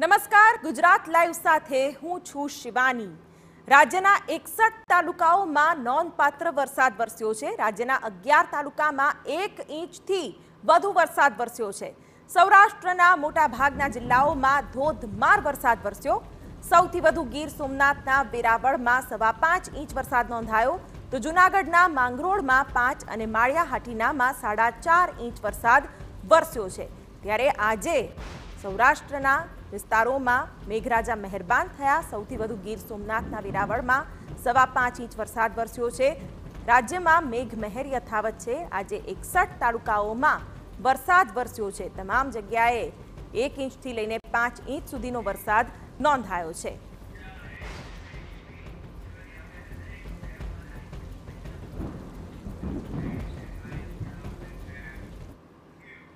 નમસ્કાર ગુજરાત લાઈવ સાથે હું છું શિવાની રાજ્યના એકસઠ તાલુકાઓમાં નોંધપાત્ર વરસાદ વરસ્યો છે રાજ્યના અગિયાર તાલુકામાં એક ઇંચથી વધુ વરસાદ વરસ્યો છે સૌરાષ્ટ્રના મોટાભાગના જિલ્લાઓમાં ધોધમાર વરસાદ વરસ્યો સૌથી વધુ ગીર સોમનાથના વેરાવળમાં સવા પાંચ ઇંચ વરસાદ નોંધાયો તો જુનાગઢના માંગરોળમાં પાંચ અને માળિયાહાટીનામાં સાડા ચાર ઇંચ વરસાદ વરસ્યો છે ત્યારે આજે સૌરાષ્ટ્રના વિસ્તારોમાં મેઘરાજા મહેરબાન થયા સૌથી વધુ ગીર સોમનાથના વેરાવળમાં સવા પાંચ ઇંચ વરસાદ વરસ્યો છે રાજ્યમાં મેઘમહેર યથાવત છે આજે એકસઠ તાલુકાઓમાં વરસાદ વરસ્યો છે તમામ જગ્યાએ એક ઇંચથી લઈને પાંચ ઇંચ સુધીનો વરસાદ નોંધાયો છે